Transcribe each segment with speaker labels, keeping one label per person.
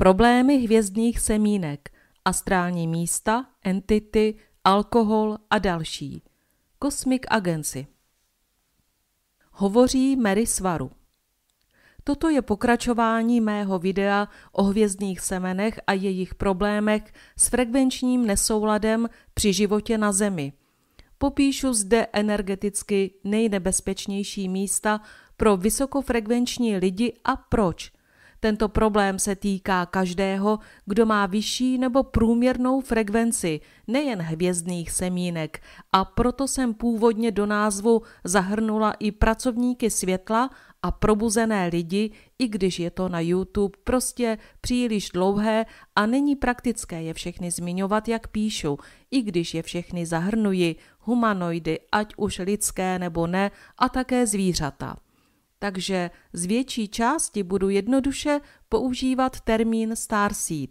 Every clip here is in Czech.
Speaker 1: Problémy hvězdných semínek, astrální místa, entity, alkohol a další. Cosmic Agency. Hovoří Mary Svaru. Toto je pokračování mého videa o hvězdných semenech a jejich problémech s frekvenčním nesouladem při životě na Zemi. Popíšu zde energeticky nejnebezpečnější místa pro vysokofrekvenční lidi a proč – tento problém se týká každého, kdo má vyšší nebo průměrnou frekvenci nejen hvězdných semínek a proto jsem původně do názvu zahrnula i pracovníky světla a probuzené lidi, i když je to na YouTube prostě příliš dlouhé a není praktické je všechny zmiňovat, jak píšu, i když je všechny zahrnuji, humanoidy, ať už lidské nebo ne, a také zvířata takže z větší části budu jednoduše používat termín starseed.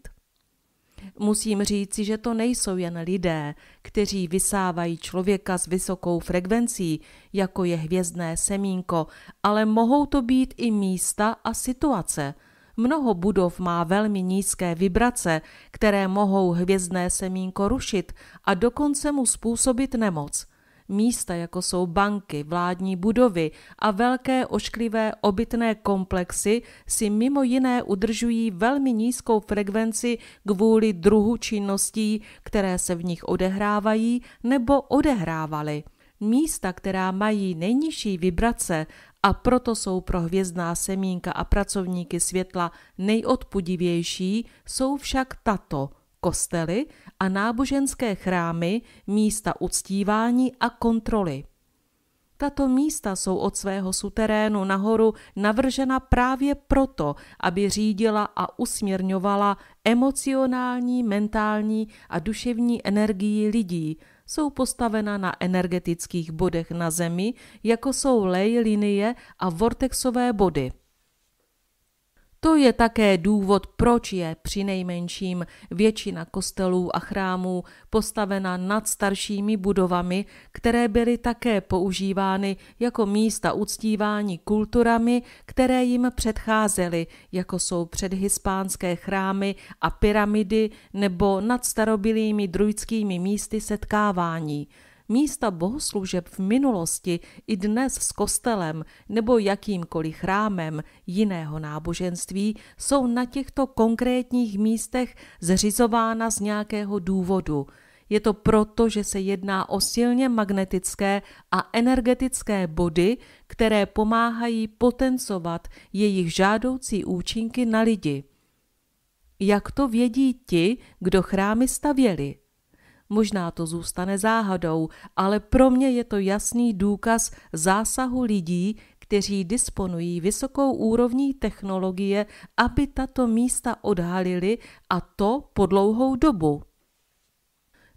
Speaker 1: Musím říci, že to nejsou jen lidé, kteří vysávají člověka s vysokou frekvencí, jako je hvězdné semínko, ale mohou to být i místa a situace. Mnoho budov má velmi nízké vibrace, které mohou hvězdné semínko rušit a dokonce mu způsobit nemoc – místa jako jsou banky, vládní budovy a velké ošklivé obytné komplexy si mimo jiné udržují velmi nízkou frekvenci kvůli druhu činností, které se v nich odehrávají nebo odehrávaly. Místa, která mají nejnižší vibrace a proto jsou pro hvězdná semínka a pracovníky světla nejodpudivější, jsou však tato – kostely a náboženské chrámy místa uctívání a kontroly. Tato místa jsou od svého suterénu nahoru navržena právě proto, aby řídila a usměrňovala emocionální, mentální a duševní energii lidí. Jsou postavena na energetických bodech na Zemi, jako jsou lej linie a vortexové body – to je také důvod, proč je při nejmenším většina kostelů a chrámů postavena nad staršími budovami, které byly také používány jako místa uctívání kulturami, které jim předcházely, jako jsou předhispánské chrámy a pyramidy nebo nad starobilými druidskými místy setkávání – místa bohoslužeb v minulosti i dnes s kostelem nebo jakýmkoliv chrámem jiného náboženství jsou na těchto konkrétních místech zřizována z nějakého důvodu. Je to proto, že se jedná o silně magnetické a energetické body, které pomáhají potencovat jejich žádoucí účinky na lidi. Jak to vědí ti, kdo chrámy stavěli? Možná to zůstane záhadou, ale pro mě je to jasný důkaz zásahu lidí, kteří disponují vysokou úrovní technologie, aby tato místa odhalili a to po dlouhou dobu.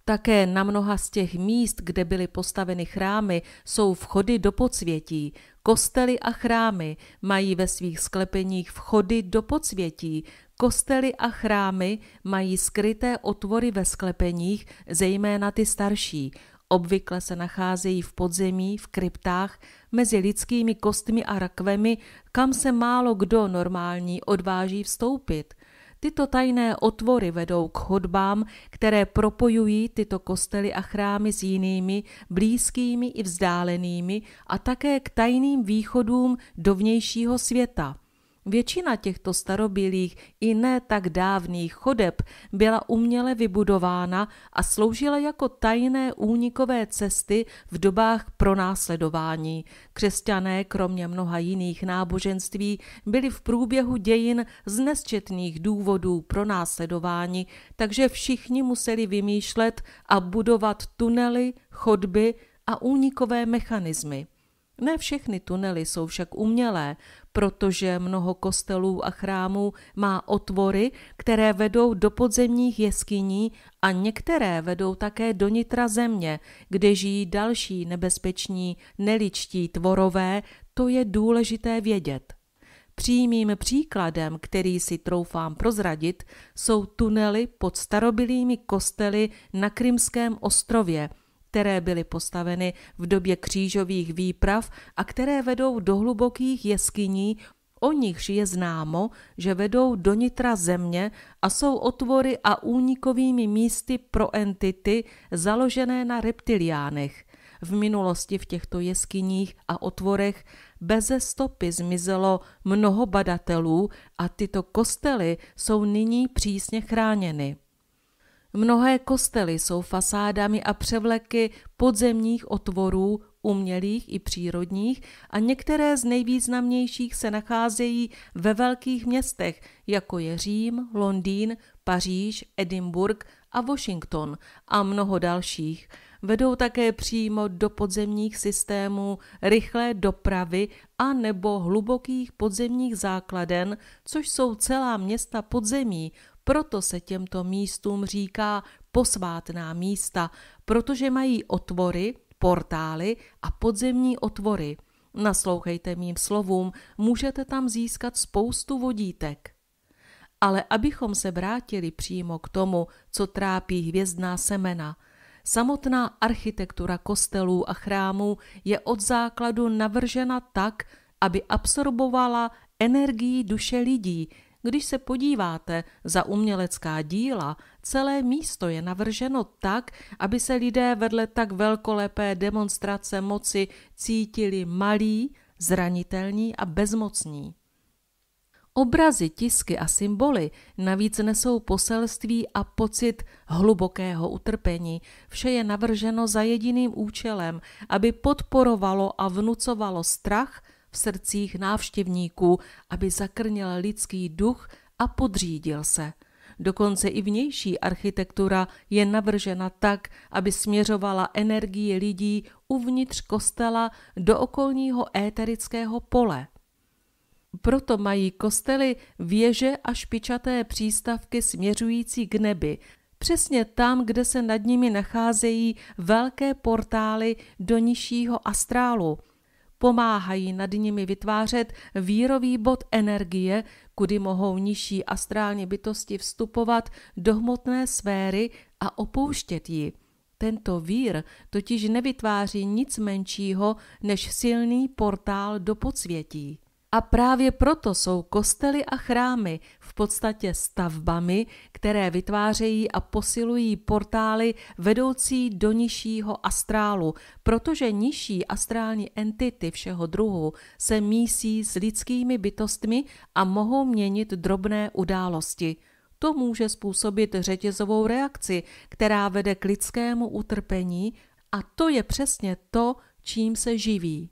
Speaker 1: Také na mnoha z těch míst, kde byly postaveny chrámy, jsou vchody do podsvětí. Kostely a chrámy mají ve svých sklepeních vchody do podsvětí. Kostely a chrámy mají skryté otvory ve sklepeních, zejména ty starší. Obvykle se nacházejí v podzemí, v kryptách, mezi lidskými kostmi a rakvemi, kam se málo kdo normální odváží vstoupit. Tyto tajné otvory vedou k chodbám, které propojují tyto kostely a chrámy s jinými, blízkými i vzdálenými, a také k tajným východům do vnějšího světa. Většina těchto starobilých i ne tak dávných chodeb byla uměle vybudována a sloužila jako tajné únikové cesty v dobách pronásledování. Křesťané, kromě mnoha jiných náboženství, byli v průběhu dějin z nesčetných důvodů pronásledování, takže všichni museli vymýšlet a budovat tunely, chodby a únikové mechanismy. Ne všechny tunely jsou však umělé, protože mnoho kostelů a chrámů má otvory, které vedou do podzemních jeskyní a některé vedou také do nitra země, kde žijí další nebezpeční neličtí tvorové, to je důležité vědět. Přímým příkladem, který si troufám prozradit, jsou tunely pod starobylými kostely na Krymském ostrově – které byly postaveny v době křížových výprav a které vedou do hlubokých jeskyní, o nichž je známo, že vedou do nitra země a jsou otvory a únikovými místy pro entity založené na reptiliánech. V minulosti v těchto jeskyních a otvorech beze stopy zmizelo mnoho badatelů a tyto kostely jsou nyní přísně chráněny. Mnohé kostely jsou fasádami a převleky podzemních otvorů, umělých i přírodních, a některé z nejvýznamnějších se nacházejí ve velkých městech, jako je Řím, Londýn, Paříž, Edinburgh a Washington a mnoho dalších. Vedou také přímo do podzemních systémů rychlé dopravy a nebo hlubokých podzemních základen, což jsou celá města podzemí, proto se těmto místům říká posvátná místa, protože mají otvory, portály a podzemní otvory. Naslouchejte mým slovům, můžete tam získat spoustu vodítek. Ale abychom se vrátili přímo k tomu, co trápí hvězdná semena, samotná architektura kostelů a chrámů je od základu navržena tak, aby absorbovala energii duše lidí, když se podíváte za umělecká díla, celé místo je navrženo tak, aby se lidé vedle tak velkolepé demonstrace moci cítili malí, zranitelní a bezmocní. Obrazy, tisky a symboly navíc nesou poselství a pocit hlubokého utrpení. Vše je navrženo za jediným účelem, aby podporovalo a vnucovalo strach v srdcích návštěvníků, aby zakrnil lidský duch a podřídil se. Dokonce i vnější architektura je navržena tak, aby směřovala energii lidí uvnitř kostela do okolního éterického pole. Proto mají kostely věže a špičaté přístavky směřující k nebi, přesně tam, kde se nad nimi nacházejí velké portály do nižšího astrálu – pomáhají nad nimi vytvářet vírový bod energie, kudy mohou nižší astrální bytosti vstupovat do hmotné sféry a opouštět ji. Tento vír totiž nevytváří nic menšího než silný portál do podsvětí. A právě proto jsou kostely a chrámy v podstatě stavbami, které vytvářejí a posilují portály vedoucí do nižšího astrálu, protože nižší astrální entity všeho druhu se mísí s lidskými bytostmi a mohou měnit drobné události. To může způsobit řetězovou reakci, která vede k lidskému utrpení a to je přesně to, čím se živí.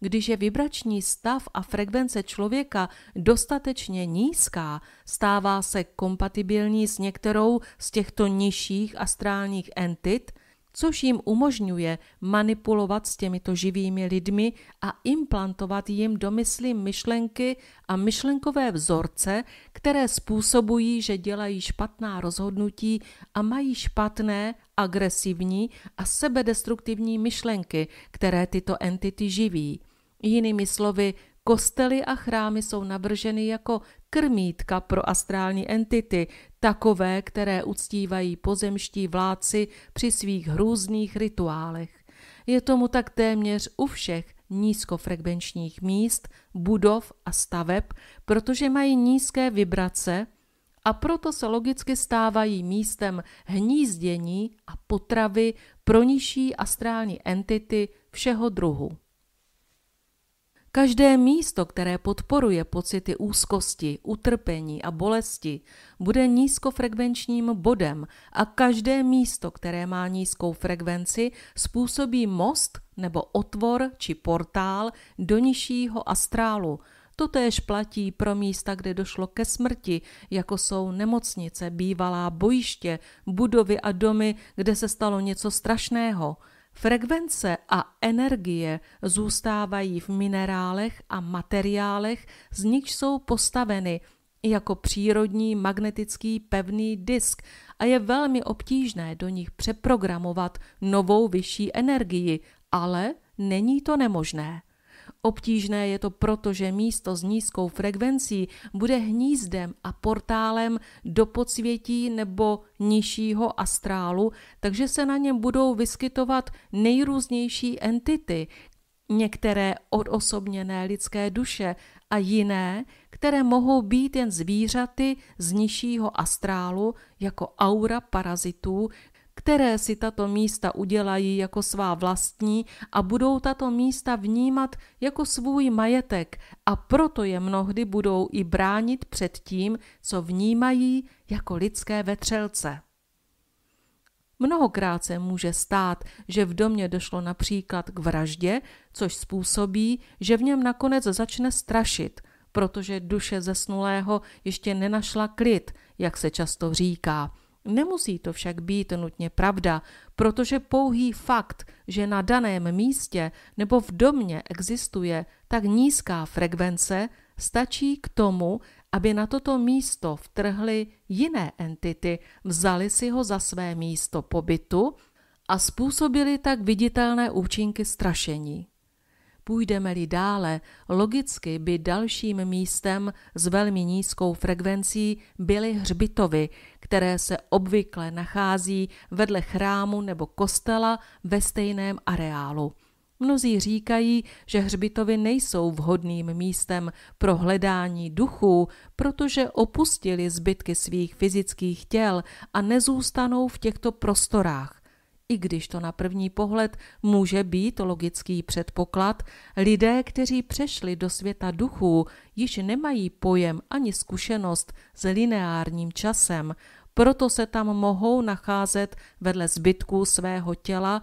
Speaker 1: Když je vibrační stav a frekvence člověka dostatečně nízká, stává se kompatibilní s některou z těchto nižších astrálních entit, což jim umožňuje manipulovat s těmito živými lidmi a implantovat jim do mysli myšlenky a myšlenkové vzorce, které způsobují, že dělají špatná rozhodnutí a mají špatné, agresivní a sebedestruktivní myšlenky, které tyto entity živí. Jinými slovy, kostely a chrámy jsou navrženy jako krmítka pro astrální entity, takové, které uctívají pozemští vláci při svých hrůzných rituálech. Je tomu tak téměř u všech nízkofrekvenčních míst, budov a staveb, protože mají nízké vibrace a proto se logicky stávají místem hnízdění a potravy pro nižší astrální entity všeho druhu. Každé místo, které podporuje pocity úzkosti, utrpení a bolesti, bude nízkofrekvenčním bodem a každé místo, které má nízkou frekvenci, způsobí most nebo otvor či portál do nižšího astrálu. Totéž platí pro místa, kde došlo ke smrti, jako jsou nemocnice, bývalá bojiště, budovy a domy, kde se stalo něco strašného – Frekvence a energie zůstávají v minerálech a materiálech, z nich jsou postaveny jako přírodní magnetický pevný disk a je velmi obtížné do nich přeprogramovat novou vyšší energii, ale není to nemožné. Obtížné je to proto, že místo s nízkou frekvencí bude hnízdem a portálem do podsvětí nebo nižšího astrálu, takže se na něm budou vyskytovat nejrůznější entity, některé odosobněné lidské duše a jiné, které mohou být jen zvířaty z nižšího astrálu jako aura parazitů, které si tato místa udělají jako svá vlastní a budou tato místa vnímat jako svůj majetek a proto je mnohdy budou i bránit před tím, co vnímají jako lidské vetřelce. Mnohokrát se může stát, že v domě došlo například k vraždě, což způsobí, že v něm nakonec začne strašit, protože duše zesnulého ještě nenašla klid, jak se často říká – Nemusí to však být nutně pravda, protože pouhý fakt, že na daném místě nebo v domě existuje tak nízká frekvence, stačí k tomu, aby na toto místo vtrhly jiné entity, vzali si ho za své místo pobytu a způsobili tak viditelné účinky strašení. Půjdeme-li dále, logicky by dalším místem s velmi nízkou frekvencí byly hřbitovy, které se obvykle nachází vedle chrámu nebo kostela ve stejném areálu. Mnozí říkají, že hřbitovy nejsou vhodným místem pro hledání duchů, protože opustili zbytky svých fyzických těl a nezůstanou v těchto prostorách. I když to na první pohled může být logický předpoklad, lidé, kteří přešli do světa duchů, již nemají pojem ani zkušenost s lineárním časem, proto se tam mohou nacházet vedle zbytků svého těla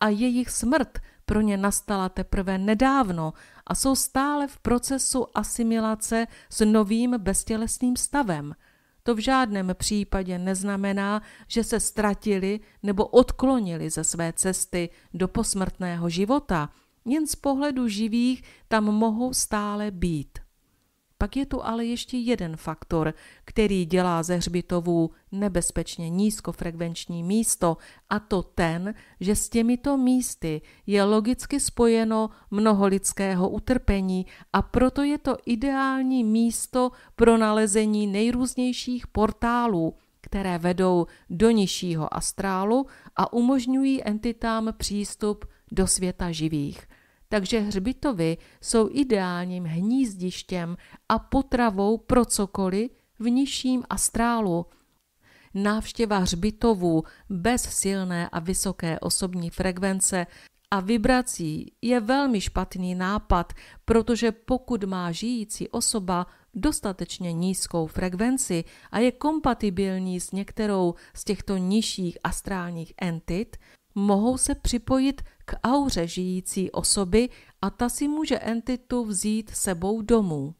Speaker 1: a jejich smrt pro ně nastala teprve nedávno a jsou stále v procesu asimilace s novým beztělesným stavem – to v žádném případě neznamená, že se ztratili nebo odklonili ze své cesty do posmrtného života, jen z pohledu živých tam mohou stále být. Pak je tu ale ještě jeden faktor, který dělá ze hřbitovů nebezpečně nízkofrekvenční místo, a to ten, že s těmito místy je logicky spojeno mnoho lidského utrpení a proto je to ideální místo pro nalezení nejrůznějších portálů, které vedou do nižšího astrálu a umožňují entitám přístup do světa živých – takže hřbitovy jsou ideálním hnízdištěm a potravou pro cokoliv v nižším astrálu. Návštěva hřbitovů bez silné a vysoké osobní frekvence a vibrací je velmi špatný nápad, protože pokud má žijící osoba dostatečně nízkou frekvenci a je kompatibilní s některou z těchto nižších astrálních entit, mohou se připojit k auře žijící osoby a ta si může entitu vzít sebou domů.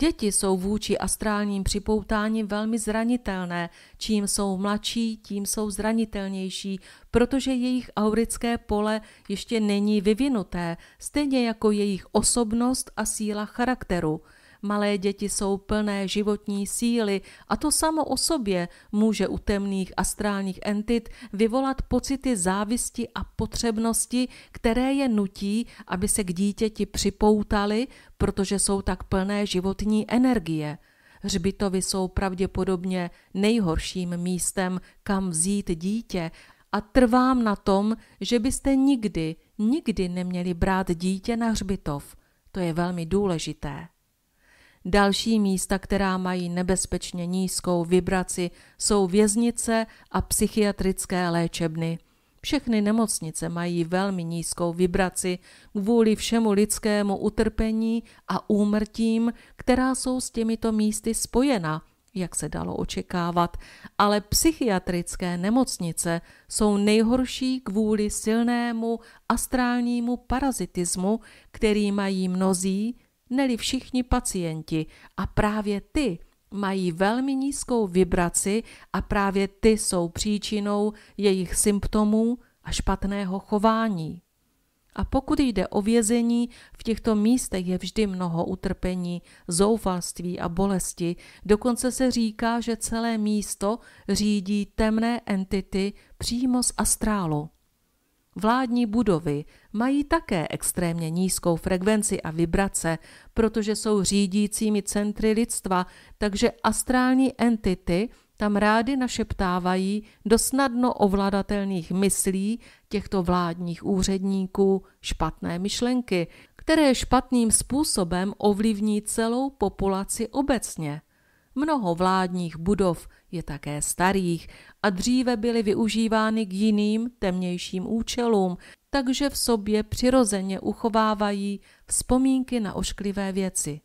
Speaker 1: Děti jsou vůči astrálním připoutáním velmi zranitelné. Čím jsou mladší, tím jsou zranitelnější, protože jejich aurické pole ještě není vyvinuté, stejně jako jejich osobnost a síla charakteru – Malé děti jsou plné životní síly a to samo o sobě může u temných astrálních entit vyvolat pocity závisti a potřebnosti, které je nutí, aby se k dítěti připoutali, protože jsou tak plné životní energie. Hřbitovy jsou pravděpodobně nejhorším místem, kam vzít dítě a trvám na tom, že byste nikdy, nikdy neměli brát dítě na hřbitov. To je velmi důležité. Další místa, která mají nebezpečně nízkou vibraci, jsou věznice a psychiatrické léčebny. Všechny nemocnice mají velmi nízkou vibraci kvůli všemu lidskému utrpení a úmrtím, která jsou s těmito místy spojena, jak se dalo očekávat, ale psychiatrické nemocnice jsou nejhorší kvůli silnému astrálnímu parazitismu, který mají mnozí, neli všichni pacienti a právě ty mají velmi nízkou vibraci a právě ty jsou příčinou jejich symptomů a špatného chování. A pokud jde o vězení, v těchto místech je vždy mnoho utrpení, zoufalství a bolesti. Dokonce se říká, že celé místo řídí temné entity přímo z astrálu. Vládní budovy mají také extrémně nízkou frekvenci a vibrace, protože jsou řídícími centry lidstva, takže astrální entity tam rády našeptávají do snadno ovladatelných myslí těchto vládních úředníků špatné myšlenky, které špatným způsobem ovlivní celou populaci obecně. Mnoho vládních budov je také starých a dříve byly využívány k jiným temnějším účelům, takže v sobě přirozeně uchovávají vzpomínky na ošklivé věci.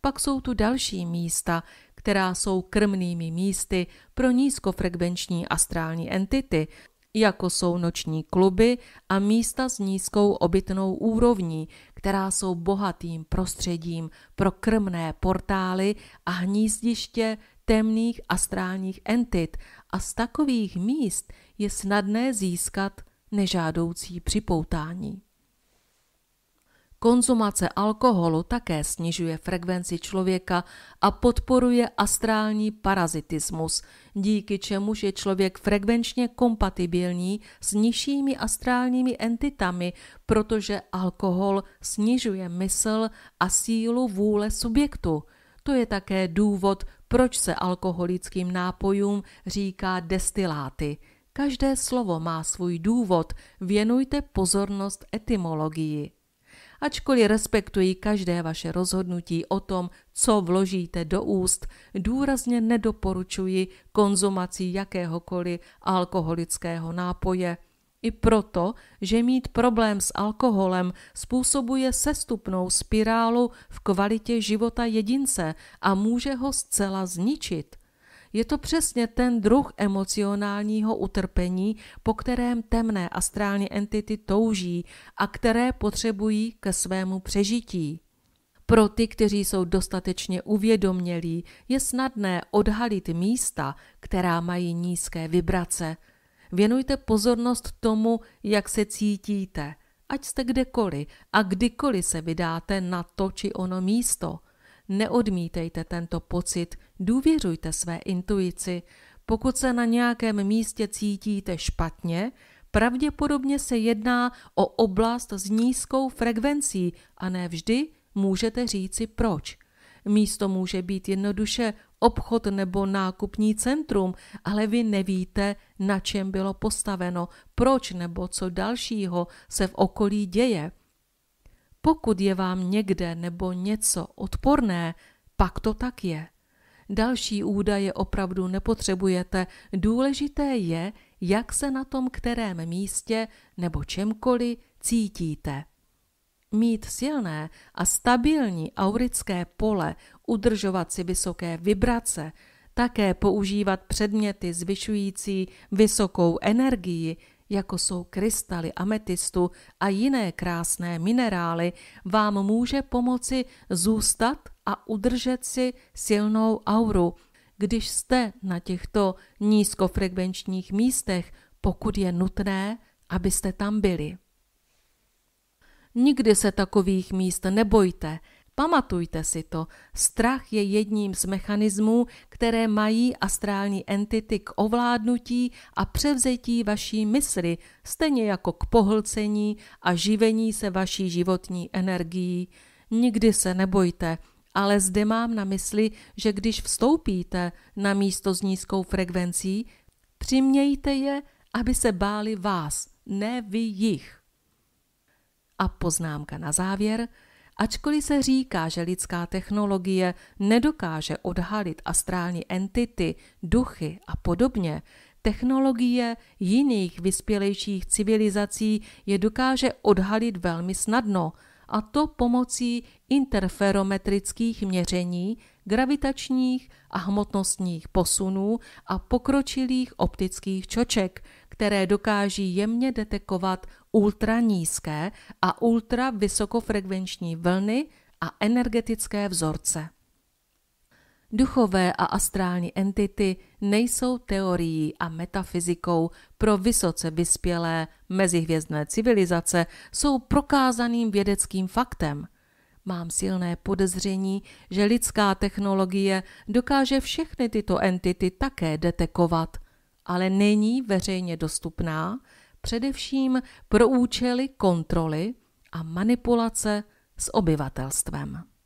Speaker 1: Pak jsou tu další místa, která jsou krmnými místy pro nízkofrekvenční astrální entity, jako jsou noční kluby a místa s nízkou obytnou úrovní, která jsou bohatým prostředím pro krmné portály a hnízdiště temných astrálních entit a z takových míst je snadné získat nežádoucí připoutání. Konzumace alkoholu také snižuje frekvenci člověka a podporuje astrální parazitismus, díky čemuž je člověk frekvenčně kompatibilní s nižšími astrálními entitami, protože alkohol snižuje mysl a sílu vůle subjektu. To je také důvod, proč se alkoholickým nápojům říká destiláty? Každé slovo má svůj důvod, věnujte pozornost etymologii. Ačkoliv respektuji každé vaše rozhodnutí o tom, co vložíte do úst, důrazně nedoporučuji konzumaci jakéhokoliv alkoholického nápoje – i proto, že mít problém s alkoholem způsobuje sestupnou spirálu v kvalitě života jedince a může ho zcela zničit. Je to přesně ten druh emocionálního utrpení, po kterém temné astrální entity touží a které potřebují ke svému přežití. Pro ty, kteří jsou dostatečně uvědomělí, je snadné odhalit místa, která mají nízké vibrace – Věnujte pozornost tomu, jak se cítíte, ať jste kdekoliv a kdykoliv se vydáte na to či ono místo. Neodmítejte tento pocit, důvěřujte své intuici. Pokud se na nějakém místě cítíte špatně, pravděpodobně se jedná o oblast s nízkou frekvencí a ne vždy můžete říci proč. Místo může být jednoduše obchod nebo nákupní centrum, ale vy nevíte, na čem bylo postaveno, proč nebo co dalšího se v okolí děje. Pokud je vám někde nebo něco odporné, pak to tak je. Další údaje opravdu nepotřebujete, důležité je, jak se na tom kterém místě nebo čemkoliv cítíte. Mít silné a stabilní aurické pole, udržovat si vysoké vibrace, také používat předměty zvyšující vysokou energii, jako jsou krystaly ametistu a jiné krásné minerály, vám může pomoci zůstat a udržet si silnou auru. Když jste na těchto nízkofrekvenčních místech, pokud je nutné, abyste tam byli. Nikdy se takových míst nebojte. Pamatujte si to, strach je jedním z mechanismů, které mají astrální entity k ovládnutí a převzetí vaší mysli, stejně jako k pohlcení a živení se vaší životní energií. Nikdy se nebojte, ale zde mám na mysli, že když vstoupíte na místo s nízkou frekvencí, přimějte je, aby se báli vás, ne vy jich. A poznámka na závěr. Ačkoliv se říká, že lidská technologie nedokáže odhalit astrální entity, duchy a podobně, technologie jiných vyspělejších civilizací je dokáže odhalit velmi snadno, a to pomocí interferometrických měření, gravitačních a hmotnostních posunů a pokročilých optických čoček, které dokáží jemně detekovat ultranízké a ultravysokofrekvenční vlny a energetické vzorce. Duchové a astrální entity nejsou teorií a metafyzikou pro vysoce vyspělé mezihvězdné civilizace, jsou prokázaným vědeckým faktem. Mám silné podezření, že lidská technologie dokáže všechny tyto entity také detekovat – ale není veřejně dostupná, především pro účely kontroly a manipulace s obyvatelstvem.